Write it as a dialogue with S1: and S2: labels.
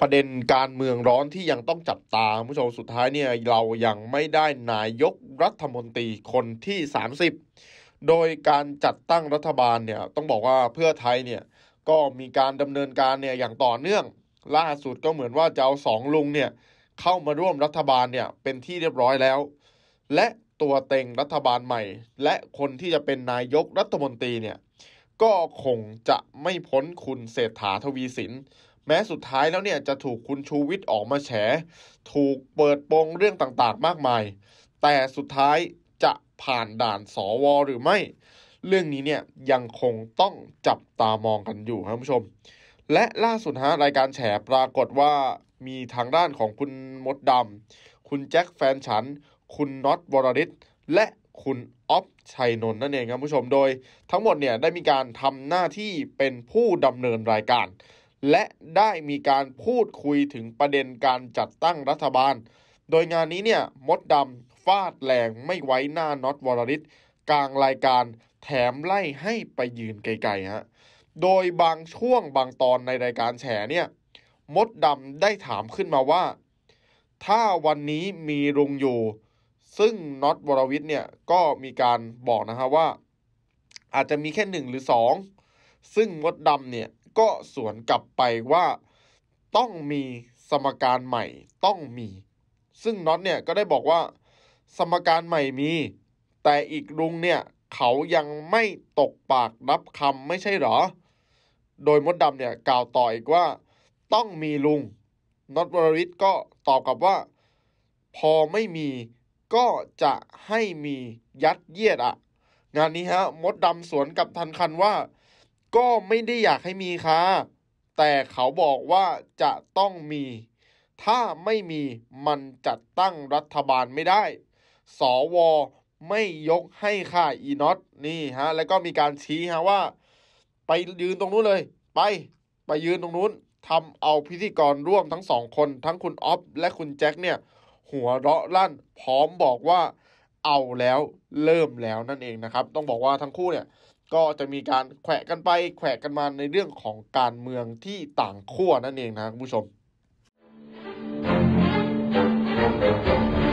S1: ประเด็นการเมืองร้อนที่ยังต้องจับตาผู้ชมสุดท้ายเนี่ยเรายังไม่ได้นายกรัฐมนตรีคนที่ 30 โดยการจัดตั้งรัฐบาลเนี่ยต้องบอกว่าเพื่อไทยเนี่ยก็มีการดำเนินการเนี่ยอย่างต่อเนื่อง ล่าสุดก็เหมือนว่าจะเอาสองลุงเนี่ยเข้ามาร่วมรัฐบาลเนี่ยเป็นที่เรียบร้อยแล้ว และตัวเต็งรัฐบาลใหม่ และคนที่จะเป็นนายกรัฐมนตรีเนี่ยก็คงจะไม่พ้นคุณเศรษฐาทวีสิน แม้สุดท้ายแล้วเนี่ยจะถูกคุณชูวิทย์ออกมาแฉ ถูกเปิดโปงเรื่องต่างๆ มากมาย แต่สุดท้ายจะผ่านด่านสวหรือไม่ เรื่องนี้เนี่ยยังคงต้องจับตามองกันอยู่ครับผู้ชม และล่าสุดฮะรายการแฉปรากฏว่ามีทางด้านของคุณมดดำคุณแจ็คแฟนฉัน คุณน็อตวรริศและคุณอ๊อฟชัยนนท์นั่นเองครับผู้ชมโดยทั้งหมดเนี่ยได้มีการทำหน้าที่เป็นผู้ดำเนินรายการ และได้มีการพูดคุยถึงประเด็นการจัดตั้งรัฐบาล โดยงานนี้เนี่ยมดดำฟาดแรงไม่ไว้หน้าน็อตวรริศกลางรายการแถมไล่ให้ไปยืนไกลๆฮะโดยบางช่วงบางตอนในรายการแฉเนี่ยมดดำได้ถามขึ้นมาว่า ถ้าวันนี้มีรุงอยู่ซึ่งน็อตวรวิทย์เนี่ยก็มีการบอกนะฮะว่าอาจจะมีแค่หนึ่งหรือสองซึ่งมดดำเนี่ยก็สวนกลับไปว่าต้องมีสมการใหม่ต้องมี ซึ่งน็อตเนี่ยก็ได้บอกว่าสมการใหม่มี แต่อีกลุงเนี่ยเขายังไม่ตกปากรับคำไม่ใช่หรอ โดยมดดำเนี่ยกล่าวต่ออีกว่า ต้องมีลุงน็อตวรวิทย์ก็ตอบกลับว่า พอไม่มีก็จะให้มียัดเยียดอะงานนี้ฮะมดดำสวนกับทันคันว่า ก็ไม่ได้อยากให้มีค่ะแต่เขาบอกว่าจะต้องมี ถ้าไม่มีมันจัดตั้งรัฐบาลไม่ได้ สวไม่ยกให้ค่ะอีนอตนี่ฮะแล้วก็มีการชี้ฮะว่า ไปยืนตรงนู้นเลย ไป ไปยืนตรงนู้นทำเอาพิธีกรร่วมทั้งสองคน ทั้งคุณออฟและคุณแจ็คเนี่ยหัวเราะลั่นพร้อมบอกว่าเอาแล้วเริ่มแล้วนั่นเองนะครับ ต้องบอกว่าทั้งคู่เนี่ย ก็จะมีการแขวะกันไปแขวะกันมาในเรื่องของการเมืองที่ต่างขั้วนั่นเองนะคุณผู้ชม